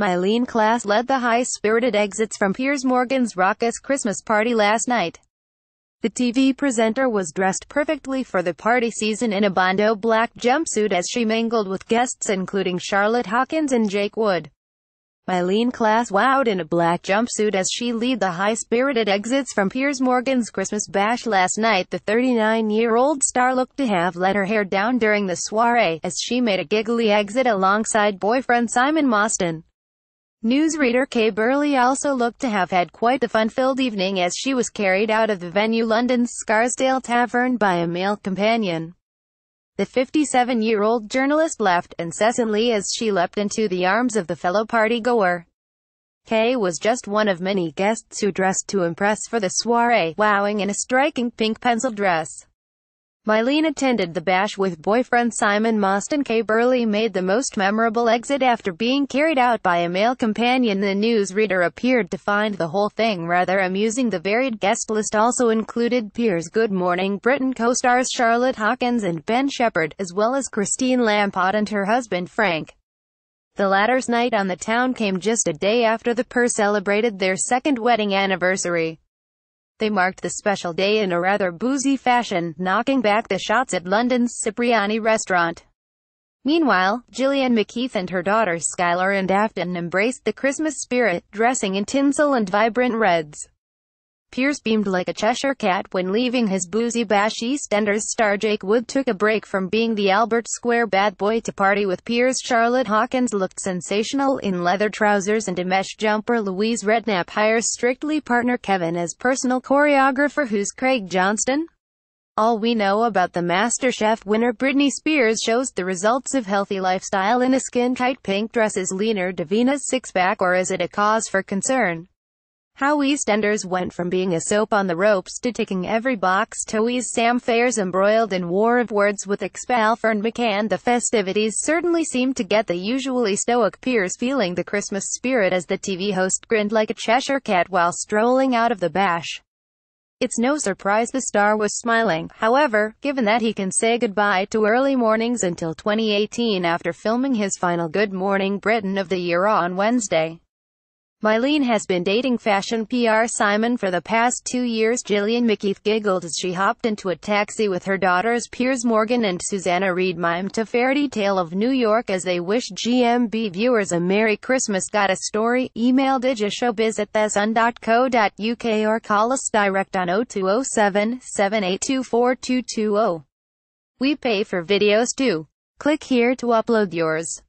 Mylene Class led the high-spirited exits from Piers Morgan's raucous Christmas party last night. The TV presenter was dressed perfectly for the party season in a Bondo black jumpsuit as she mingled with guests including Charlotte Hawkins and Jake Wood. Mylene Class wowed in a black jumpsuit as she lead the high-spirited exits from Piers Morgan's Christmas bash last night. The 39-year-old star looked to have let her hair down during the soiree, as she made a giggly exit alongside boyfriend Simon Mostyn. Newsreader Kay Burley also looked to have had quite the fun-filled evening as she was carried out of the venue London's Scarsdale Tavern by a male companion. The 57-year-old journalist laughed incessantly as she leapt into the arms of the fellow party-goer. Kay was just one of many guests who dressed to impress for the soiree, wowing in a striking pink pencil dress. Mylene attended the bash with boyfriend Simon Mostyn K. Burley made the most memorable exit after being carried out by a male companion. The newsreader appeared to find the whole thing rather amusing. The varied guest list also included Piers Good Morning Britain co-stars Charlotte Hawkins and Ben Shepherd, as well as Christine Lampard and her husband Frank. The latter's night on the town came just a day after the pair celebrated their second wedding anniversary. They marked the special day in a rather boozy fashion, knocking back the shots at London's Cipriani restaurant. Meanwhile, Gillian McKeith and her daughters Skylar and Afton embraced the Christmas spirit, dressing in tinsel and vibrant reds. Pierce beamed like a Cheshire cat when leaving his boozy bash EastEnders star Jake Wood took a break from being the Albert Square bad boy to party with Pierce. Charlotte Hawkins looked sensational in leather trousers and a mesh jumper. Louise Redknapp hires Strictly partner Kevin as personal choreographer who's Craig Johnston. All we know about the MasterChef winner Britney Spears shows the results of healthy lifestyle in a skin-tight pink dress is leaner Davina's six-pack or is it a cause for concern? How EastEnders went from being a soap on the ropes to ticking every box To Wee's Sam Fairs embroiled in war of words with ex-Balfern McCann the festivities certainly seemed to get the usually stoic peers feeling the Christmas spirit as the TV host grinned like a Cheshire cat while strolling out of the bash. It's no surprise the star was smiling, however, given that he can say goodbye to early mornings until 2018 after filming his final Good Morning Britain of the year on Wednesday. Mylene has been dating fashion PR Simon for the past two years. Gillian McKeith giggled as she hopped into a taxi with her daughters Piers Morgan and Susanna Reid mimed to Fairy Tale of New York as they wish GMB viewers a Merry Christmas. Got a story? Email digishowbiz at thesun.co.uk or call us direct on 0207 7824220. We pay for videos too. Click here to upload yours.